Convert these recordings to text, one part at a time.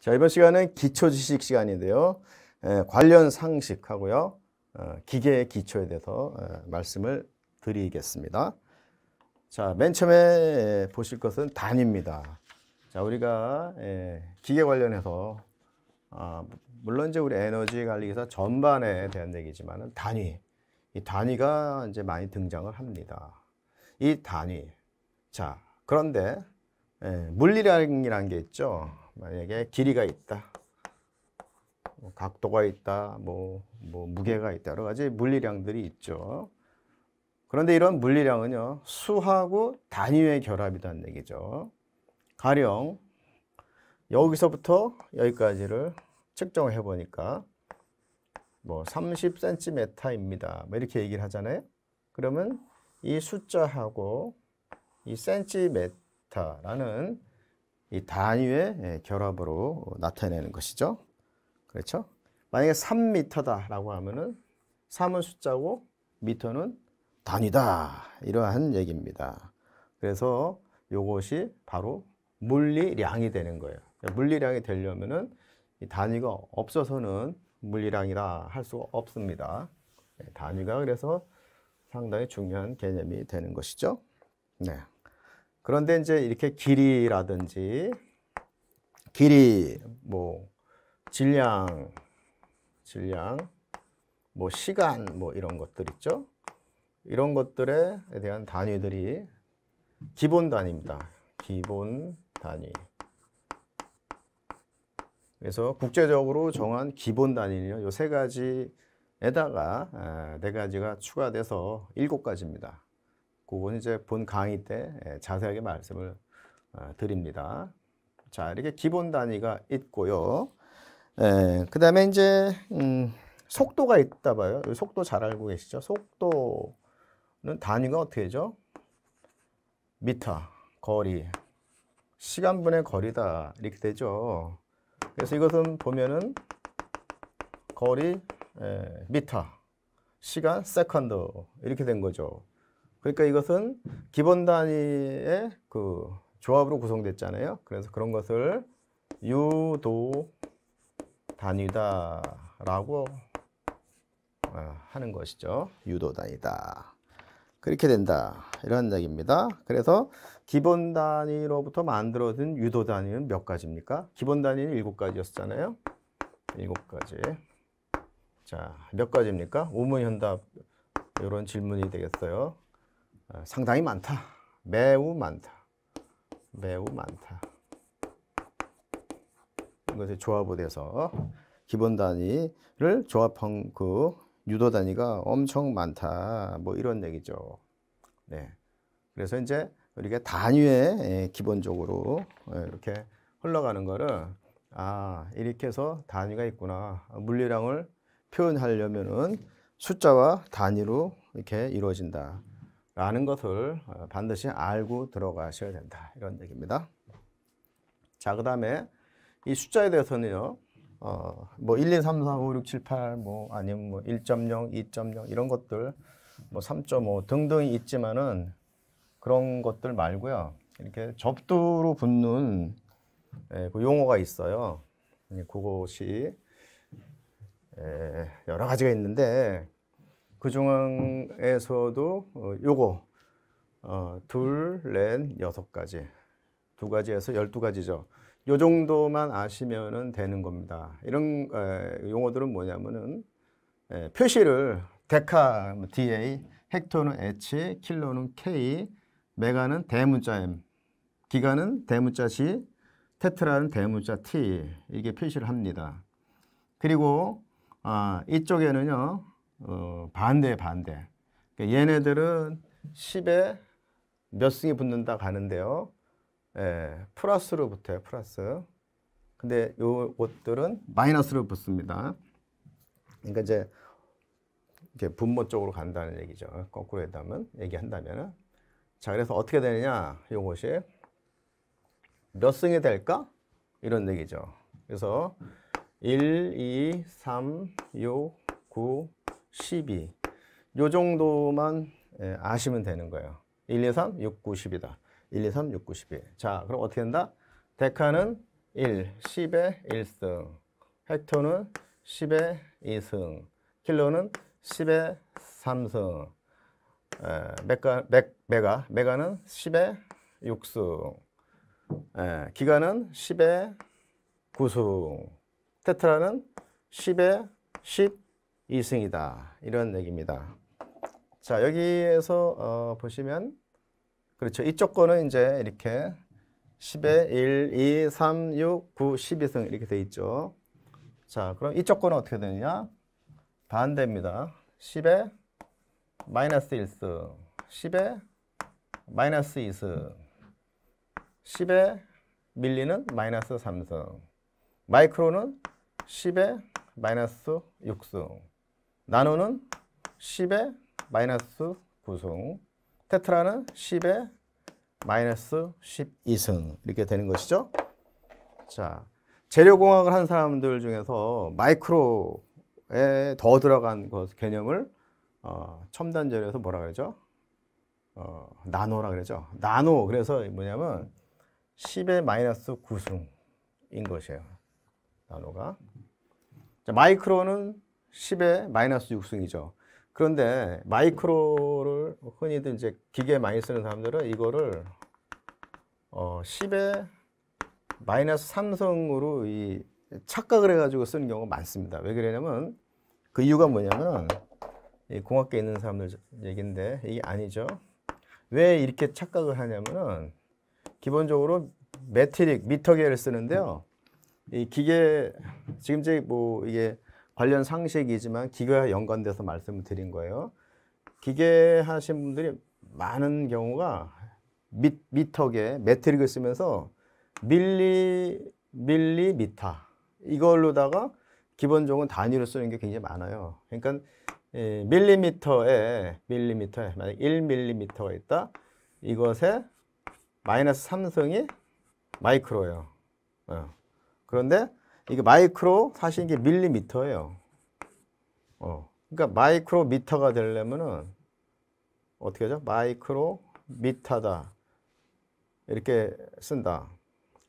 자, 이번 시간은 기초 지식 시간인데요. 에, 예, 관련 상식하고요. 어, 기계의 기초에 대해서 에, 어, 말씀을 드리겠습니다. 자, 맨 처음에 에, 보실 것은 단입니다. 자, 우리가 예, 기계 관련해서 아, 물론 이제 우리 에너지 관리 기사 전반에 대한 얘기지만 단위. 이 단위가 이제 많이 등장을 합니다. 이 단위. 자, 그런데 예, 물리량이라는 게 있죠. 만약에 길이가 있다. 뭐 각도가 있다, 뭐, 뭐, 무게가 있다, 여러 가지 물리량들이 있죠. 그런데 이런 물리량은요, 수하고 단위의 결합이라는 얘기죠. 가령, 여기서부터 여기까지를 측정해 보니까, 뭐, 30cm입니다. 뭐 이렇게 얘기를 하잖아요. 그러면 이 숫자하고 이 cm라는 이 단위의 예, 결합으로 나타내는 것이죠. 그렇죠? 만약에 3m다라고 하면은 3은 숫자고 미터는 단위다. 이러한 얘기입니다. 그래서 요것이 바로 물리량이 되는 거예요. 물리량이 되려면은 단위가 없어서는 물리량이라 할 수 없습니다. 예, 단위가 그래서 상당히 중요한 개념이 되는 것이죠. 네. 그런데 이제 이렇게 길이라든지 길이 뭐 질량 질량 뭐 시간 뭐 이런 것들 있죠. 이런 것들에 대한 단위들이 기본 단위입니다. 기본 단위. 그래서 국제적으로 정한 기본 단위는요. 요세 가지에다가 네 가지가 추가돼서 일곱 가지입니다. 그건 이제 본 강의 때 예, 자세하게 말씀을 어, 드립니다. 자, 이렇게 기본 단위가 있고요. 예, 그 다음에 이제, 음, 속도가 있다 봐요. 속도 잘 알고 계시죠? 속도는 단위가 어떻게 되죠? 미터, 거리, 시간분의 거리다. 이렇게 되죠. 그래서 이것은 보면은 거리, 에, 예, 미터, 시간, 세컨드. 이렇게 된 거죠. 그러니까 이것은 기본 단위의 그 조합으로 구성됐잖아요. 그래서 그런 것을 유도 단위다라고 아, 하는 것이죠. 유도 단위다. 그렇게 된다. 이런 얘기입니다. 그래서 기본 단위로부터 만들어진 유도 단위는 몇 가지입니까? 기본 단위는 일곱 가지였잖아요. 일곱 가지. 자, 몇 가지입니까? 오문 현답 이런 질문이 되겠어요. 어, 상당히 많다. 매우 많다. 매우 많다. 이것의 조합으로 돼서 기본 단위를 조합한 그 유도 단위가 엄청 많다. 뭐 이런 얘기죠. 네. 그래서 이제 우리가 단위에 예, 기본적으로 예, 이렇게 흘러가는 거를 아, 이렇게 해서 단위가 있구나. 물리량을 표현하려면은 숫자와 단위로 이렇게 이루어진다. 라는 것을 어, 반드시 알고 들어가셔야 된다. 이런 얘기입니다. 자, 그 다음에 이 숫자에 대해서는요, 어, 뭐 1, 2, 3, 4, 5, 6, 7, 8, 뭐 아니면 뭐 1.0, 2.0 이런 것들 뭐3.5 등등이 있지만은 그런 것들 말고요. 이렇게 접두로 붙는 예, 그 용어가 있어요. 그것이 예, 여러 가지가 있는데 그 중에서도 앙 어, 요거 어, 둘, 넷, 여섯 가지 두 가지에서 열두 가지죠. 요 정도만 아시면 되는 겁니다. 이런 에, 용어들은 뭐냐면은 에, 표시를 데카 DA, 헥토는 H, 킬로는 K, 메가는 대문자 M, 기가는 대문자 C, 테트라는 대문자 T 이게 표시를 합니다. 그리고 아, 이쪽에는요 어, 반대 반대. 그러니까 얘네들은 10에 몇 승이 붙는다 가는데요. 예, 플러스로 붙어요. 플러스. 근데 요 옷들은 마이너스로 붙습니다. 그러니까 이제 이렇게 분모 쪽으로 간다는 얘기죠. 거꾸로 해다면 얘기한다면자 그래서 어떻게 되느냐 요것이 몇 승이 될까 이런 얘기죠. 그래서 1, 2, 3, 6, 9, 12. 요 정도만 예, 아시면 되는 거예요. 1, 2, 3, 6, 9, 10이다. 1, 2, 3, 6, 9, 10. 자, 그럼 어떻게 된다? 데카는 1, 10에 1승. 헥토는 10에 2승. 킬로는 10에 3승. 에, 메가, 메, 메가, 메가는 10에 6승. 에, 기가는 10에 9승. 테트라는 10에 10, 2승이다 이런 얘기입니다. 자, 여기에서 어, 보시면 그렇죠. 이쪽 거는 이제 이렇게 10에 1, 2, 3, 6, 9, 12승 이렇게 돼 있죠. 자, 그럼 이쪽 거는 어떻게 되느냐? 반대입니다. 10에 마이너스 1승, 10에 마이너스 2승, 10에 밀리는 마이너스 3승, 마이크로는 10에 마이너스 6승. 나노는 10의 마이너스 9승, 테트라는 10의 마이너스 12승 이렇게 되는 것이죠. 자, 재료공학을 한 사람들 중에서 마이크로에 더 들어간 것 개념을 어, 첨단 재료에서 뭐라 그러죠? 어, 나노라 그러죠. 나노 그래서 뭐냐면 10의 마이너스 9승인 것이에요. 나노가. 자, 마이크로는 10에 마이너스 6승이죠. 그런데 마이크로를 흔히들 이제 기계 많이 쓰는 사람들은 이거를 어 10에 마이너스 3승으로 이 착각을 해가지고 쓰는 경우가 많습니다. 왜 그러냐면 그 이유가 뭐냐면 이 공학계에 있는 사람들 얘기인데 이게 아니죠. 왜 이렇게 착각을 하냐면은 기본적으로 매트릭 미터계를 쓰는데요. 이 기계 지금 이제 뭐 이게 관련 상식이지만 기계와 연관돼서 말씀을 드린 거예요. 기계 하신 분들이 많은 경우가 미, 미터계 매트릭을 쓰면서 밀리 밀리미터 이걸로다가 기본적은 단위로 쓰는 게 굉장히 많아요. 그러니까 밀리미터에 밀리미터에 만약 1밀리미터가 있다. 이것에 마이너스 3승이 마이크로예요. 어. 그런데 이게 마이크로 사실 이게 밀리미터예요. 어. 그러니까 마이크로 미터가 되려면은 어떻게 하죠? 마이크로 미터다. 이렇게 쓴다.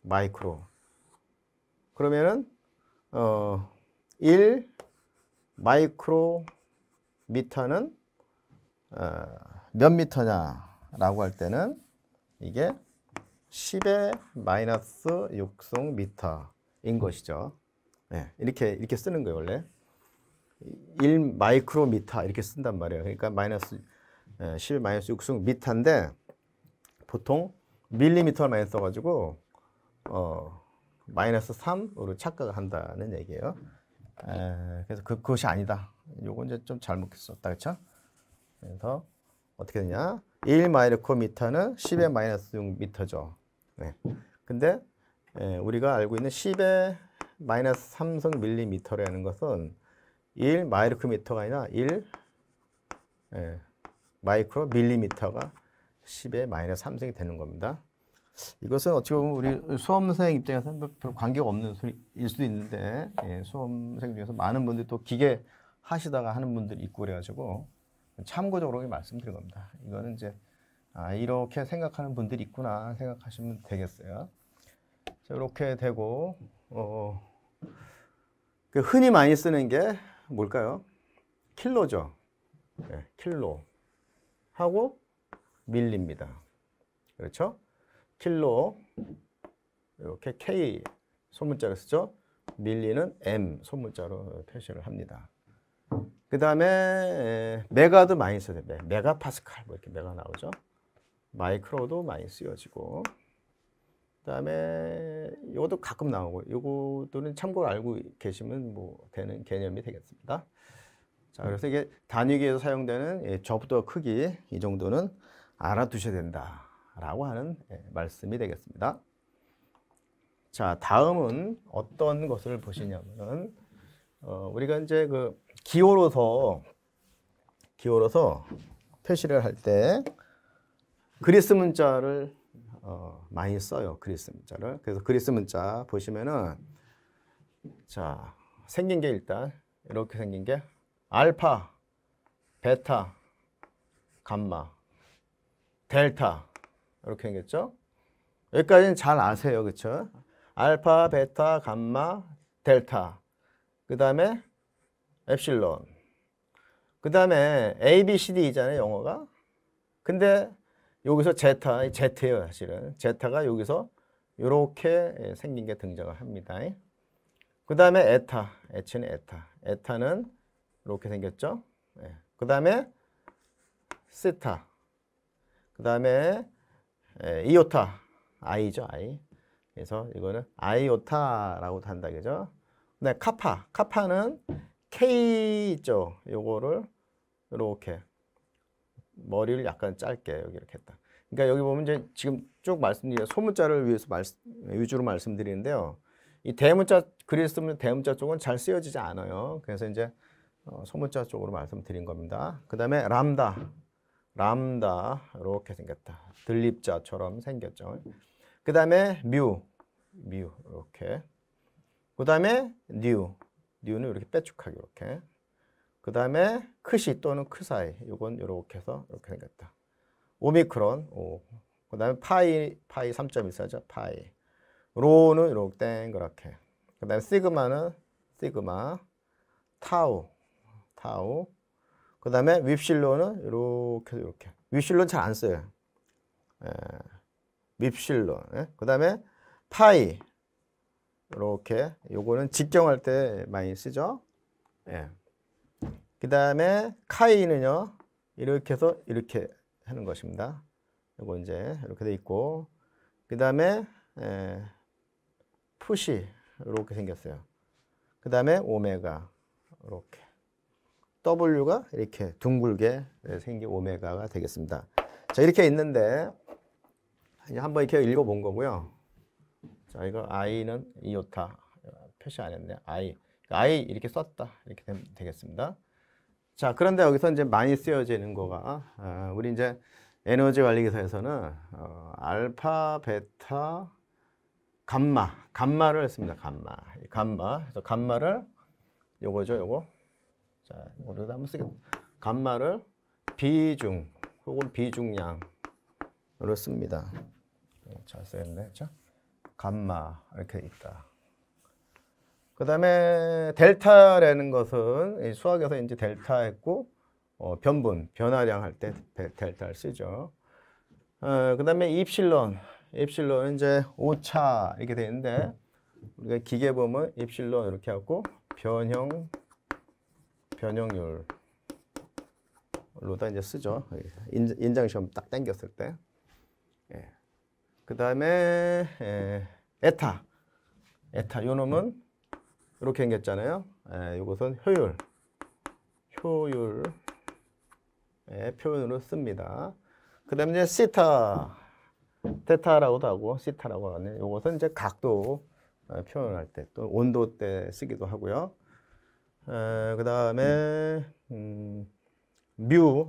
마이크로. 그러면은 어 1 마이크로 미터는 어몇 미터냐라고 할 때는 이게 10의 마이너스 6승 미터. 인 것이죠. 네, 이렇게 이렇게 쓰는 거예요 원래 1 마이크로미터 이렇게 쓴단 말이에요. 그러니까 마이너스 10 예, 마이너스 6승 미터인데 보통 밀리미터 많이 써가지고 어 마이너스 3으로 착각을 한다는 얘기예요. 에, 예, 그래서 그, 것이 아니다. 요건 이제 좀 잘못 썼다 그렇죠? 그래서 어떻게 되냐? 1 마이크로미터는 10의 마이너스 6 미터죠. 네. 근데 예, 우리가 알고 있는 10의 마이너스 3성 밀리미터라는 것은 1 마이크로미터가 아니라 1 예, 마이크로 밀리미터가 10의 마이너스 3성이 되는 겁니다. 이것은 어떻 보면 우리 수험생 입장에서는 별 관계가 없는 소리일 수도 있는데 예, 수험생 중에서 많은 분들이 또 기계 하시다가 하는 분들이 있고 그래가지고 참고적으로 말씀드린 겁니다. 이거는 이제 아, 이렇게 생각하는 분들이 있구나 생각하시면 되겠어요. 이렇게 되고 어, 그 흔히 많이 쓰는 게 뭘까요? 킬로죠. 네, 킬로 하고 밀립니다. 그렇죠? 킬로 이렇게 K 소문자를 쓰죠. 밀리는 M 소문자로 표시를 합니다. 그 다음에 예, 메가도 많이 써요. 메가파스칼 뭐 이렇게 메가 나오죠. 마이크로도 많이 쓰여지고 그다음에 이것도 가끔 나오고 이것도는 참고로 알고 계시면 뭐 되는 개념이 되겠습니다. 자, 그래서 이게 단위기에서 사용되는 예, 저부터 크기 이 정도는 알아두셔야 된다라고 하는 예, 말씀이 되겠습니다. 자, 다음은 어떤 것을 보시냐면은 어, 우리가 이제 그 기호로서 기호로서 표시를 할 때 그리스 문자를 어, 많이 써요. 그리스 문자를. 그래서 그리스 문자 보시면은 자 생긴 게 일단 이렇게 생긴 게 알파, 베타, 감마, 델타 이렇게 생겼죠. 여기까지는 잘 아세요, 그렇 알파, 베타, 감마, 델타. 그 다음에 엡실론. 그 다음에 A, B, C, D잖아요, 영어가. 근데 여기서 제타, 제트예요 사실은. 제타가 여기서 이렇게 예, 생긴 게 등장을 합니다. 그 다음에 에타, H는 에타. 에타는 이렇게 생겼죠. 예. 그 다음에 세타, 그 다음에 예, 이오타, I죠, I. 그래서 이거는 아이오타라고 한다, 그죠? 네, 카파, 카파는 K 있죠. 요거를 이렇게 머리를 약간 짧게 여기 이렇게 했다. 그러니까 여기 보면 이제 지금 쭉 말씀드린 소문자를 위해서 말, 위주로 말씀드리는데요. 이 대문자 글이 쓰면 대문자 쪽은 잘 쓰여지지 않아요. 그래서 이제 어, 소문자 쪽으로 말씀드린 겁니다. 그 다음에 람다, 람다 이렇게 생겼다. 들립자처럼 생겼죠. 그 다음에 뮤, 뮤 이렇게. 그 다음에 뉴, 뉴는 이렇게 빼쭉하게 이렇게. 그 다음에 크시 또는 크사이 이건 이렇게 해서 이렇게 생겼다. 오미크론 그 다음에 파이 파이 3.14죠. 파이 로는 이렇게 땡그랗게 그 다음에 시그마는 시그마 타우 타우 그 다음에 윕실론은 이렇게 이렇게 윕실론 잘안 써요. 예. 윕실론 예? 그 다음에 파이 이렇게 요거는 직경할 때 많이 쓰죠. 예. 그 다음에 카이는요. 이렇게 해서 이렇게 하는 것입니다. 요거 이제 이렇게 돼 있고 그 다음에 푸시 이렇게 생겼어요. 그 다음에 오메가 이렇게 W가 이렇게 둥글게 생긴 오메가가 되겠습니다. 자 이렇게 있는데 한번 이렇게 읽어본 거고요. 자 이거 I는 이오타 아, 표시 안 했네. I 그러니까 I 이렇게 썼다 이렇게 되겠습니다. 자, 그런데 여기서 이제 많이 쓰여지는 거가, 어, 우리 이제 에너지 관리 기사에서는 어, 알파, 베타, 감마, 감마를 했습니다. 감마, 감마. 그래서 감마를 요거죠, 요거. 자, 이거를 한번 쓰겠다 감마를 비중 혹은 비중량으렇습니다잘 쓰겠네, 죠 그렇죠? 감마 이렇게 있다. 그다음에 델타라는 것은 수학에서 이제 델타 했고 어, 변분, 변화량 할 때 델타를 쓰죠. 어, 그다음에 입실론, 입실론은 이제 오차 이렇게 돼는데 우리가 기계 보면 입실론 이렇게 하고 변형 변형률로다 이제 쓰죠. 인장 시험 딱 당겼을 때. 예. 그다음에 에, 타 에타 요 놈은 이렇게 생겼잖아요. 이것은 예, 효율, 효율의 표현으로 씁니다. 그 다음에 이제 시타, 테타라고도 하고 시타라고 하네. 이것은 이제 각도 어, 표현할 때또 온도 때 쓰기도 하고요. 어, 그 다음에 음,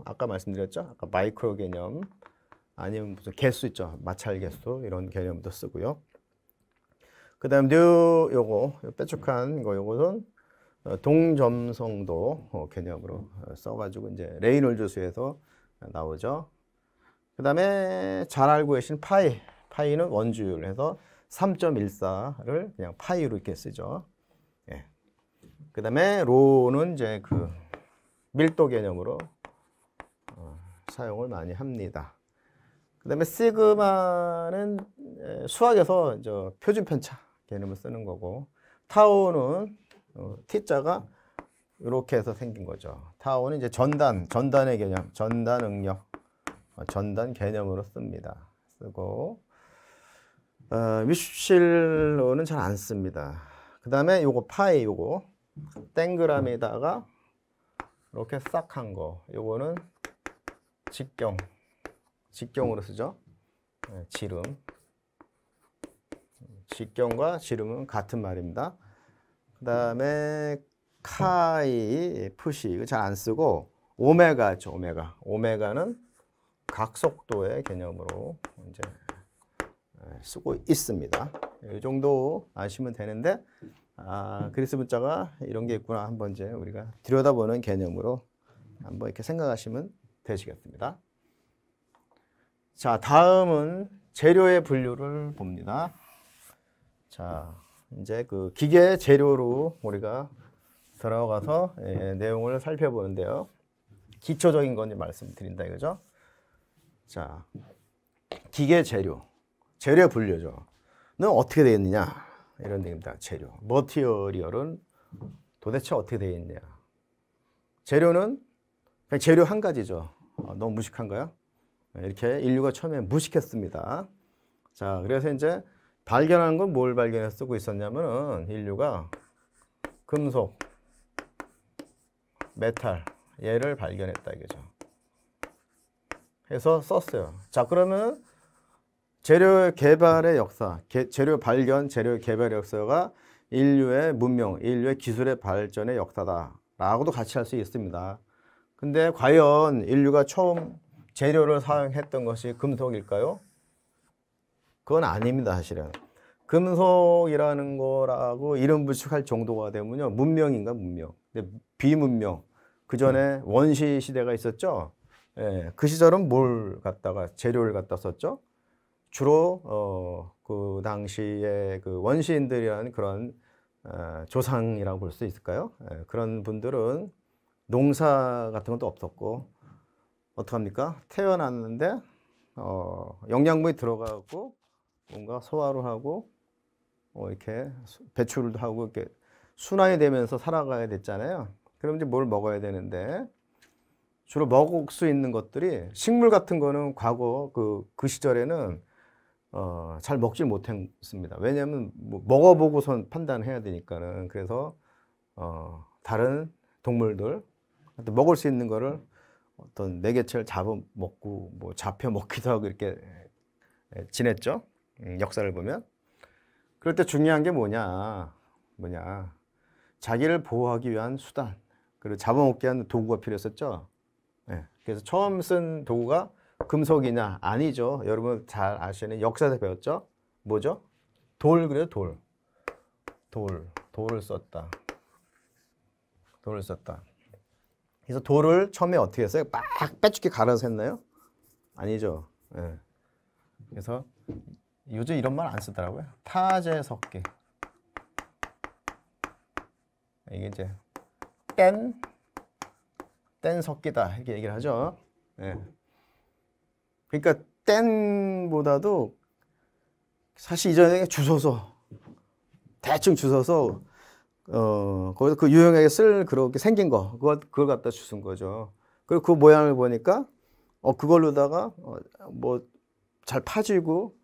아까 말씀드렸죠? 아까 마이크로 개념 아니면 무슨 개수 있죠? 마찰 개수 이런 개념도 쓰고요. 그 다음 n e 요거 빼쭉한 거 요거는 어, 동점성도 어, 개념으로 어, 써가지고 이제 레이놀즈수에서 나오죠. 그 다음에 잘 알고 계신 파이 파이는 원주율 해서 3.14를 그냥 파이로 이렇게 쓰죠. 예. 그 다음에 로는 이제 그 밀도 개념으로 어, 사용을 많이 합니다. 그 다음에 시그마는 수학에서 저 표준 편차 개념을 쓰는 거고 타오는 어, T자가 이렇게 해서 생긴 거죠. 타오는 이제 전단, 전단의 개념, 전단 응력, 어, 전단 개념으로 씁니다. 쓰고 어, 미슈실로는 잘 안 씁니다. 그 다음에 요거 파이 요거 땡그라미에다가 이렇게 싹 한 거. 요거는 직경, 직경으로 쓰죠. 네, 지름. 직경과 지름은 같은 말입니다. 그 다음에 카이, 푸시 이거 잘안 쓰고 오메가죠. 오메가. 오메가는 각속도의 개념으로 이제 예, 쓰고 있습니다. 이 정도 아시면 되는데 아, 그리스 문자가 이런 게 있구나 한번 이제 우리가 들여다보는 개념으로 한번 이렇게 생각하시면 되시겠습니다. 자, 다음은 재료의 분류를 봅니다. 자, 이제 그 기계 재료로 우리가 들어가서 예, 내용을 살펴보는데요. 기초적인 건 말씀드린다 이거죠. 자, 기계 재료, 재료 분류죠. 는 어떻게 되어 있느냐 이런 얘기입니다. 재료, 머티어리얼은 도대체 어떻게 되어 있냐. 재료는 그냥 재료 한 가지죠. 아, 너무 무식한가요? 네, 이렇게 인류가 처음에 무식했습니다. 자, 그래서 이제 발견한 건 뭘발견해서쓰고 있었냐면은 인류가 금속, 메탈 얘를 발견했다 이거죠. 해서 썼어요. 자 그러면 재료 개발의 역사, 개, 재료 발견, 재료 개발 역사가 인류의 문명, 인류의 기술의 발전의 역사다 라고도 같이 할 수 있습니다. 근데 과연 인류가 처음 재료를 사용했던 것이 금속일까요? 그건 아닙니다, 사실은. 금속이라는 거라고 이름 부축할 정도가 되면요. 문명인가, 문명. 근데 비문명. 그 전에 음. 원시 시대가 있었죠. 예, 그 시절은 뭘 갖다가 재료를 갖다 썼죠. 주로 어, 그 당시에 그 원시인들이라는 그런 어, 조상이라고 볼 수 있을까요? 예, 그런 분들은 농사 같은 것도 없었고 어떡합니까? 태어났는데 어, 영양분이 들어가고 뭔가 소화를 하고 뭐 이렇게 배출도 하고 이렇게 순환이 되면서 살아가야 됐잖아요. 그럼 이제 뭘 먹어야 되는데 주로 먹을 수 있는 것들이 식물 같은 거는 과거 그, 그 시절에는 어, 잘 먹지 못했습니다. 왜냐하면 뭐 먹어보고선 판단해야 되니까는 그래서 어, 다른 동물들 먹을 수 있는 거를 어떤 매개체를 잡아 먹고 뭐 잡혀 먹기도 하고 이렇게 지냈죠. 역사를 보면 그럴 때 중요한 게 뭐냐 뭐냐 자기를 보호하기 위한 수단 그리고 잡아먹기 위한 도구가 필요했었죠 네. 그래서 처음 쓴 도구가 금속이냐 아니죠 여러분 잘 아시는 역사에서 배웠죠 뭐죠 돌 그래요 돌 돌, 돌을 썼다 돌을 썼다 그래서 돌을 처음에 어떻게 했어요? 막 빼죽게 갈아서 했나요? 아니죠. 예. 그래서 요즘 이런 말 안 쓰더라고요. 타제 섞기. 이게 이제 땐, 땐 섞기다 이렇게 얘기를 하죠. 예. 그러니까 땐보다도 사실 이전에 주소서 대충 주소서 어 거기서 그 유형에게 쓸 그렇게 생긴 거 그걸 그걸 갖다 주신 거죠. 그리고 그 모양을 보니까 어 그걸로다가 어, 뭐잘 파지고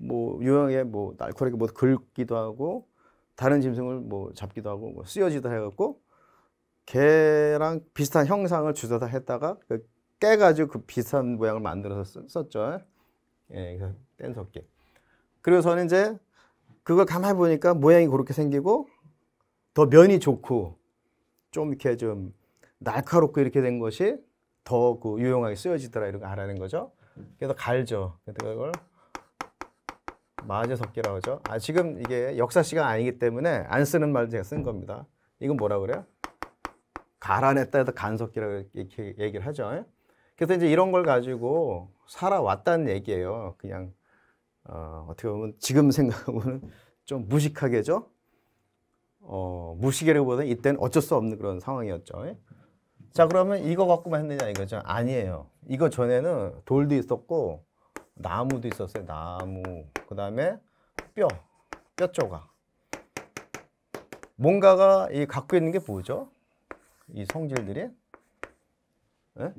뭐 유형에 뭐 날카롭게 뭐 긁기도 하고 다른 짐승을 뭐 잡기도 하고 뭐 쓰여지다 해갖고 개랑 비슷한 형상을 주워다 했다가 그 깨가지고 그 비슷한 모양을 만들어서 썼죠. 예, 그 뗀석개. 그리고저는 이제 그걸 가만히 보니까 모양이 그렇게 생기고 더 면이 좋고 좀 이렇게 좀 날카롭고 이렇게 된 것이 더 그 유용하게 쓰여지더라 이런 거 알아낸 거죠. 그래서 갈죠. 그래서 그걸 마녀 섞기라고 하죠. 아, 지금 이게 역사 시간 아니기 때문에 안 쓰는 말 제가 쓴 겁니다. 이건 뭐라 그래요? 갈아냈다 해서 간석기라고 이렇게 얘기를 하죠. 그래서 이제 이런 걸 가지고 살아왔다는 얘기예요. 그냥 어, 어떻게 보면 지금 생각하면 좀 무식하게죠. 어, 무식이라기보다 이때는 어쩔 수 없는 그런 상황이었죠. 자 그러면 이거 갖고만 했느냐 이거죠. 아니에요. 이거 전에는 돌도 있었고 나무도 있었어요. 나무. 그 다음에 뼈, 뼈 조각. 뭔가가 이 갖고 있는 게 뭐죠? 이 성질들이 네?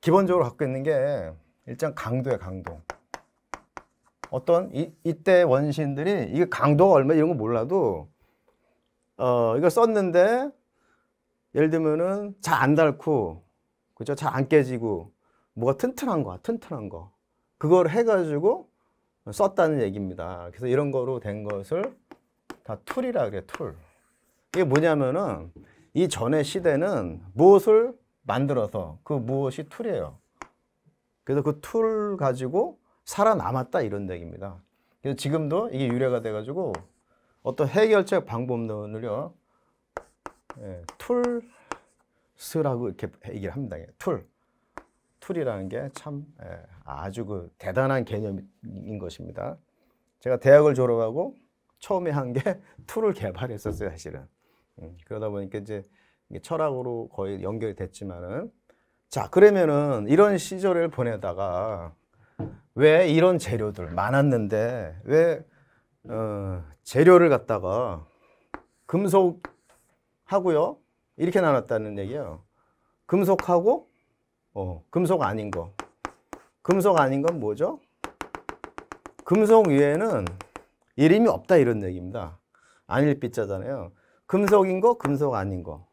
기본적으로 갖고 있는 게 일단 강도야 강도. 어떤 이, 이때 원시들이 이게 강도가 얼마 이런 거 몰라도 어 이걸 썼는데 예를 들면은 잘 안 닳고 그죠 잘 안 깨지고 뭐가 튼튼한 거야 튼튼한 거 그걸 해가지고 썼다는 얘기입니다. 그래서 이런 거로 된 것을 다 툴이라 그래 툴. 이게 뭐냐면은 이 전의 시대는 무엇을 만들어서 그 무엇이 툴이에요. 그래서 그 툴 가지고 살아남았다 이런 얘기입니다. 그래서 지금도 이게 유래가 돼가지고 어떤 해결책 방법론을요 예, 툴스라고 이렇게 얘기를 합니다. 툴. 툴이라는 게참 예, 아주 그 대단한 개념인 것입니다. 제가 대학을 졸업하고 처음에 한 게 툴을 개발했었어요, 사실은. 음, 그러다 보니까 이제 철학으로 거의 연결이 됐지만은 자, 그러면은 이런 시절을 보내다가 왜 이런 재료들 많았는데 왜 어, 재료를 갖다가 금속하고요 이렇게 나눴다는 얘기예요. 금속하고 어, 금속 아닌 거. 금속 아닌 건 뭐죠? 금속 위에는 이름이 없다 이런 얘기입니다. 아닐 빛자잖아요. 금속인 거, 금속 아닌 거.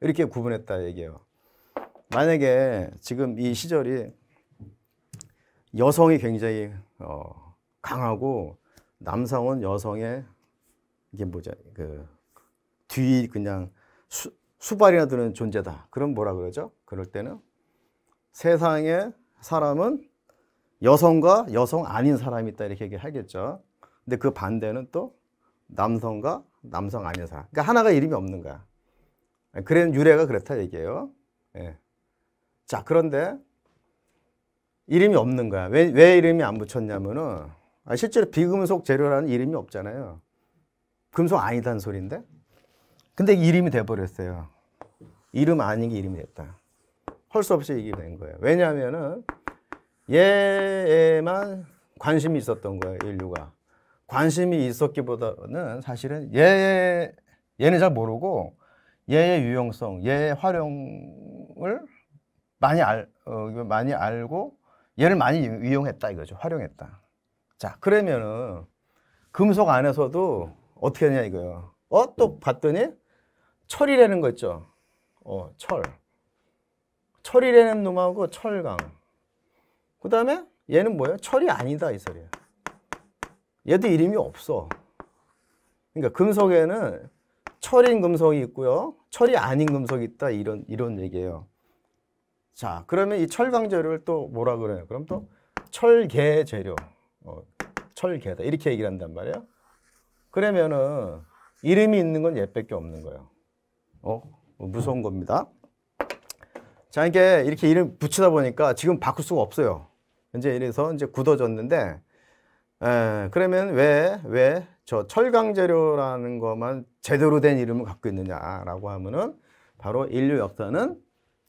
이렇게 구분했다 얘기예요. 만약에 지금 이 시절이 여성이 굉장히 어, 강하고 남성은 여성의 이게 뭐죠? 그뒤 그냥 수, 수발이나 드는 존재다. 그럼 뭐라 그러죠? 그럴 때는 세상에 사람은 여성과 여성 아닌 사람이 있다 이렇게 얘기하겠죠. 근데 그 반대는 또 남성과 남성 아닌 사람. 그러니까 하나가 이름이 없는 거야. 그래 유래가 그렇다 얘기예요. 예. 자 그런데 이름이 없는 거야. 왜, 왜 이름이 안 붙였냐면은 아, 실제로 비금속 재료라는 이름이 없잖아요. 금속 아니다는 소리데 근데 이름이 돼버렸어요. 이름 아닌 게 이름이 됐다. 할수 없이 이기게 된 거예요. 왜냐하면은 얘에만 관심이 있었던 거예요, 인류가. 관심이 있었기보다는 사실은 얘 얘는 잘 모르고 얘의 유용성, 얘의 활용을 많이 알 어, 많이 알고 얘를 많이 이용했다 이거죠. 활용했다. 자, 그러면은 금속 안에서도 어떻게 하냐 이거요 어, 또 봤더니 철이라는 거 있죠. 어, 철. 철이라는 놈하고 철강. 그 다음에 얘는 뭐예요? 철이 아니다 이 소리야. 얘도 이름이 없어. 그러니까 금속에는 철인 금속이 있고요. 철이 아닌 금속이 있다 이런 이런 얘기예요. 자, 그러면 이 철강 재료를 또 뭐라 그래요? 그럼 또 철개 재료. 어, 철개다. 이렇게 얘기를 한단 말이에요. 그러면은 이름이 있는 건 얘밖에 없는 거예요. 어? 무서운 겁니다. 자, 이게 이렇게 이름 붙이다 보니까 지금 바꿀 수가 없어요. 이제 이래서 이제 굳어졌는데, 에, 예, 그러면 왜, 왜 저 철강재료라는 것만 제대로 된 이름을 갖고 있느냐라고 하면은 바로 인류 역사는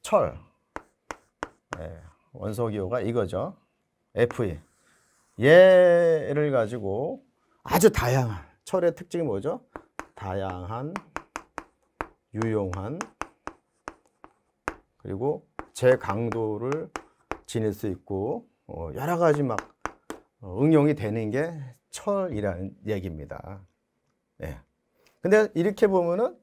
철. 에, 예, 원소기호가 이거죠. FE. 얘를 가지고 아주 다양한, 철의 특징이 뭐죠? 다양한, 유용한, 그리고 제 강도를 지닐 수 있고 어, 여러 가지 막 어, 응용이 되는 게 철이라는 얘기입니다. 네. 근데 이렇게 보면은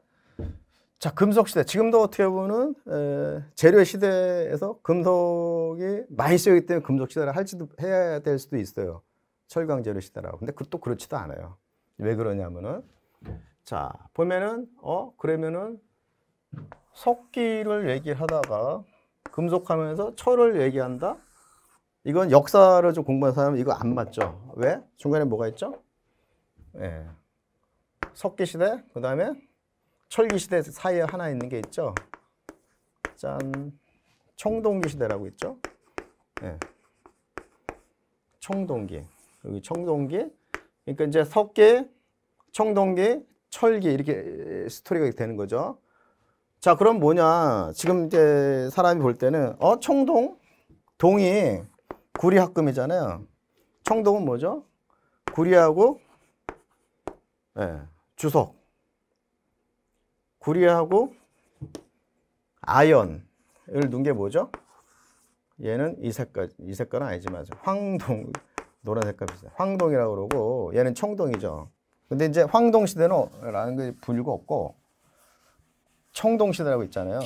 자 금속 시대 지금도 어떻게 보면은 에, 재료 시대에서 금속이 많이 쓰이기 때문에 금속 시대를 할지도 해야 될 수도 있어요. 철강 재료 시대라고. 근데 그, 또 그렇지도 않아요. 왜 그러냐면은 자 보면은 어 그러면은 석기를 얘기하다가 금속하면서 철을 얘기한다? 이건 역사를 좀 공부한 사람은 이거 안 맞죠. 왜? 중간에 뭐가 있죠? 예. 석기 시대, 그 다음에 철기 시대 사이에 하나 있는 게 있죠. 짠. 청동기 시대라고 있죠. 예. 청동기. 여기 청동기. 그러니까 이제 석기, 청동기, 철기 이렇게 스토리가 되는 거죠. 자, 그럼 뭐냐. 지금 이제 사람이 볼 때는, 어, 청동? 동이 구리합금이잖아요. 청동은 뭐죠? 구리하고, 네, 주석. 구리하고, 아연을 넣은 게 뭐죠? 얘는 이 색깔, 이 색깔은 아니지만, 황동, 노란 색깔이죠. 황동이라고 그러고, 얘는 청동이죠. 근데 이제 황동 시대는 어, 라는 게 분류가 없고, 청동시대라고 있잖아요.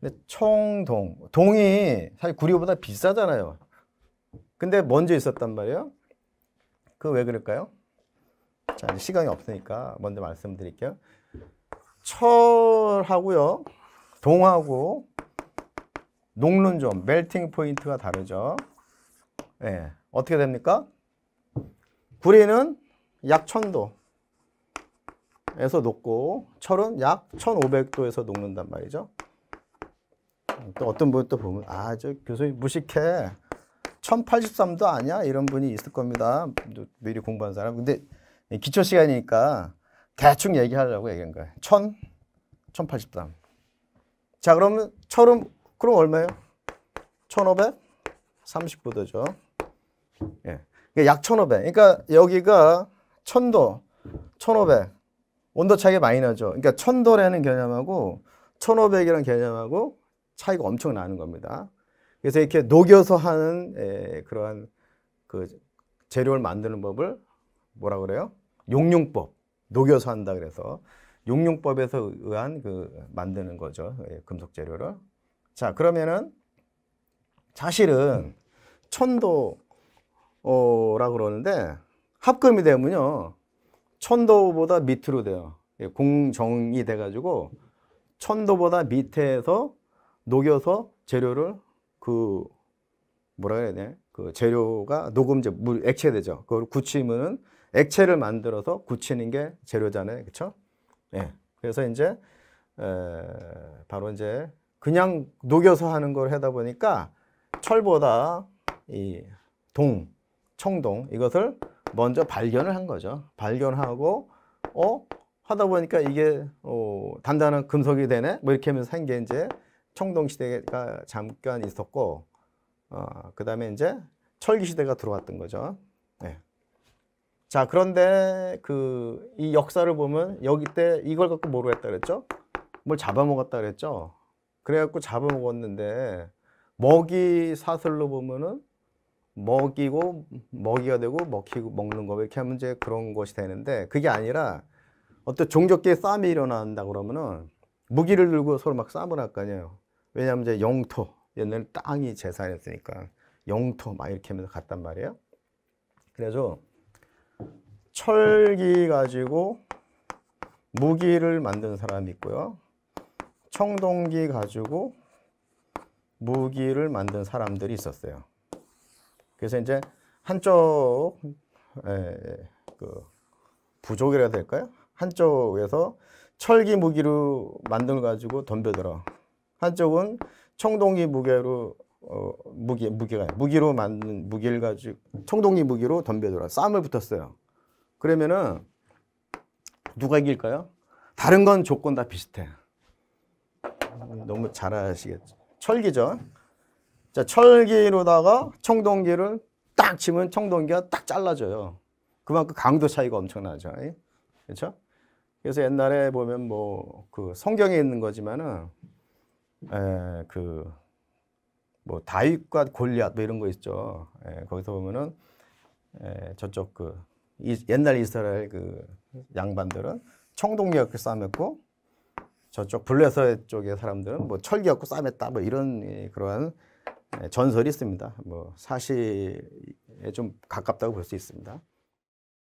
근데 청동, 동이 사실 구리보다 비싸잖아요. 근데 먼저 있었단 말이에요. 그왜 그럴까요? 자, 시간이 없으니까 먼저 말씀드릴게요. 철하고요, 동하고 농론점, 멜팅 포인트가 다르죠. 예, 네, 어떻게 됩니까? 구리는 약 1000도, 에서 녹고 철은 약 1500도에서 녹는단 말이죠. 또 어떤 분 또 보면 아 저 교수님 무식해 1083도 아니야 이런 분이 있을 겁니다. 미리 공부한 사람. 근데 기초 시간이니까 대충 얘기하려고 얘기한 거예요. 1000, 1083. 자 그러면 철은 그럼 얼마예요? 1539도죠. 예. 그러니까 약 1500. 그러니까 여기가 1000도, 1500, 온도 차이가 많이 나죠. 그러니까 천도라는 개념하고 천오백이라는 개념하고 차이가 엄청 나는 겁니다. 그래서 이렇게 녹여서 하는 에, 예, 그러한 그 재료를 만드는 법을 뭐라 그래요? 용융법. 녹여서 한다 그래서 용융법에서 의한 그 만드는 거죠. 예, 금속 재료를. 자, 그러면은 사실은 천도라 그러는데 합금이 되면요. 천도보다 밑으로 돼요. 예, 공정이 돼가지고 천도보다 밑에서 녹여서 재료를 그 뭐라 그래야 돼? 그 재료가 녹음제 물 액체되죠. 그걸 굳히면은 액체를 만들어서 굳히는 게 재료잖아요, 그렇죠? 예. 그래서 이제 에, 바로 이제 그냥 녹여서 하는 걸 하다 보니까 철보다 이 동, 청동 이것을 먼저 발견을 한 거죠. 발견하고 어 하다 보니까 이게 어, 단단한 금속이 되네 뭐 이렇게 하면서 생게 이제 청동 시대가 잠깐 있었고 어, 그 다음에 이제 철기 시대가 들어왔던 거죠. 네. 자 그런데 그 이 역사를 보면 여기 때 이걸 갖고 뭐로 했다 그랬죠? 뭘 잡아먹었다 그랬죠? 그래갖고 잡아먹었는데 먹이 사슬로 보면은 먹이고 먹이가 되고 먹히고 먹는 거 이렇게 하면 이제 그런 것이 되는데 그게 아니라 어떤 종족끼리 싸움이 일어난다 그러면은 무기를 들고 서로 막 싸움을 할 거 아니에요. 왜냐하면 이제 영토 옛날에 땅이 재산이었으니까 영토 막 이렇게 하면서 갔단 말이에요. 그래서 철기 가지고 무기를 만든 사람이 있고요. 청동기 가지고 무기를 만든 사람들이 있었어요. 그래서 이제 한쪽 에, 예, 예, 그 부족이라 될까요? 한쪽에서 철기 무기로 만들 가지고 덤벼들어. 한쪽은 청동기 무게로 어, 무기 무기가 무기로 만든 무기를 가지고 청동기 무기로 덤벼들어. 싸움을 붙었어요. 그러면은 누가 이길까요? 다른 건 조건 다 비슷해. 너무 잘 아시겠죠. 철기죠. 자, 철기로다가 청동기를 딱 치면 청동기가 딱 잘라져요. 그만큼 강도 차이가 엄청나죠. 그렇죠? 그래서 옛날에 보면 뭐 그 성경에 있는 거지만은 그뭐 다윗과 골리앗 뭐 이런 거 있죠. 에, 거기서 보면은 에, 저쪽 그 이, 옛날 이스라엘 그 양반들은 청동기였고 싸맸고 저쪽 블레서 쪽의 사람들은 뭐 철기였고 싸맸다 뭐 이런 예, 그러한 예, 전설이 있습니다. 뭐 사실에 좀 가깝다고 볼 수 있습니다.